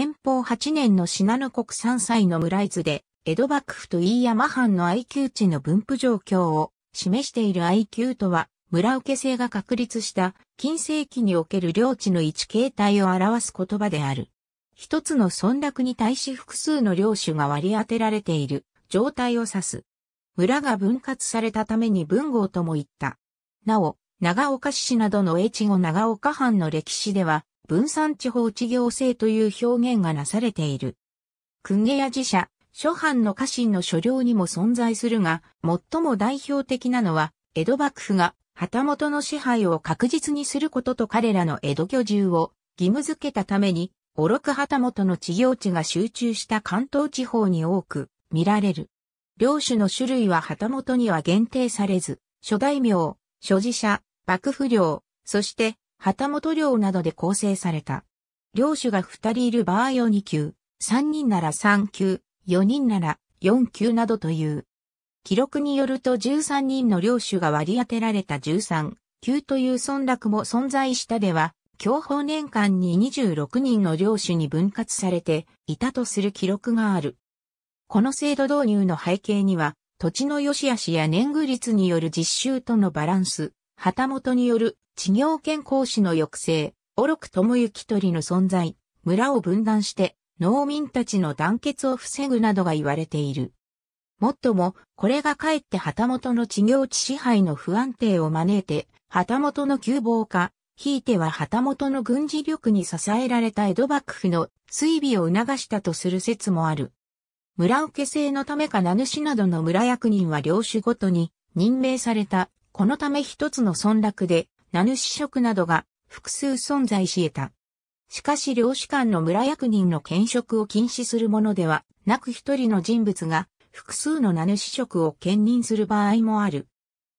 天保8年の信濃国山歳の村図で、江戸幕府と飯山藩の IQ 値の分布状況を示している IQ とは、村受制が確立した近世紀における領地の位置形態を表す言葉である。一つの村落に対し複数の領主が割り当てられている状態を指す。村が分割されたために文豪とも言った。なお、長岡市などの越後長岡藩の歴史では、分散地方地行制という表現がなされている。公家や寺社、諸藩の家臣の所領にも存在するが、最も代表的なのは、江戸幕府が旗本の支配を確実にすることと彼らの江戸居住を義務づけたために、おろく旗本の地行地が集中した関東地方に多く見られる。領主の種類は旗本には限定されず、諸大名、諸寺社、幕府領、そして旗本領などで構成された。領主が2人いる場合を2級、3人なら3級、4人なら4級などという。記録によると13人の領主が割り当てられた13級という村落も存在したでは、教法年間に26人の領主に分割されていたとする記録がある。この制度導入の背景には、土地の良し悪しや年貢率による実習とのバランス、旗本による地行権行使の抑制、ともゆ友行りの存在、村を分断して農民たちの団結を防ぐなどが言われている。もっとも、これがかえって旗本の地行地支配の不安定を招いて、旗本の窮乏化、ひいては旗本の軍事力に支えられた江戸幕府の水備を促したとする説もある。村受け制のためか名主などの村役人は領主ごとに任命された、このため一つの村落で名主職などが複数存在し得た。しかし領主間の村役人の兼職を禁止するものではなく一人の人物が複数の名主職を兼任する場合もある。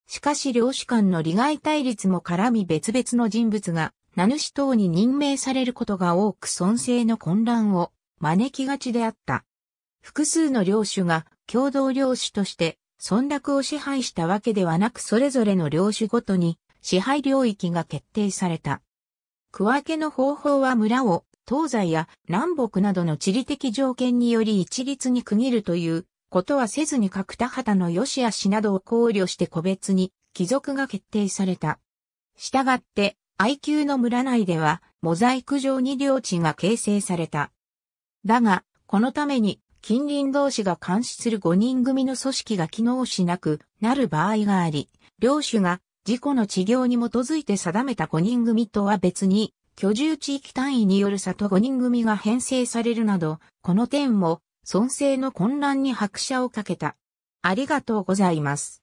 しかし領主間の利害対立も絡み別々の人物が名主等に任命されることが多く尊制の混乱を招きがちであった。複数の領主が共同領主として村落を支配したわけではなくそれぞれの領主ごとに支配領域が決定された。区分けの方法は村を東西や南北などの地理的条件により一律に区切るということはせずに各田畑の良し悪しなどを考慮して個別に帰属が決定された。したがって、愛 q の村内では、モザイク状に領地が形成された。だが、このために、近隣同士が監視する5人組の組織が機能しなくなる場合があり、領主が事故の治療に基づいて定めた5人組とは別に、居住地域単位による差と5人組が編成されるなど、この点も、尊制の混乱に拍車をかけた。ありがとうございます。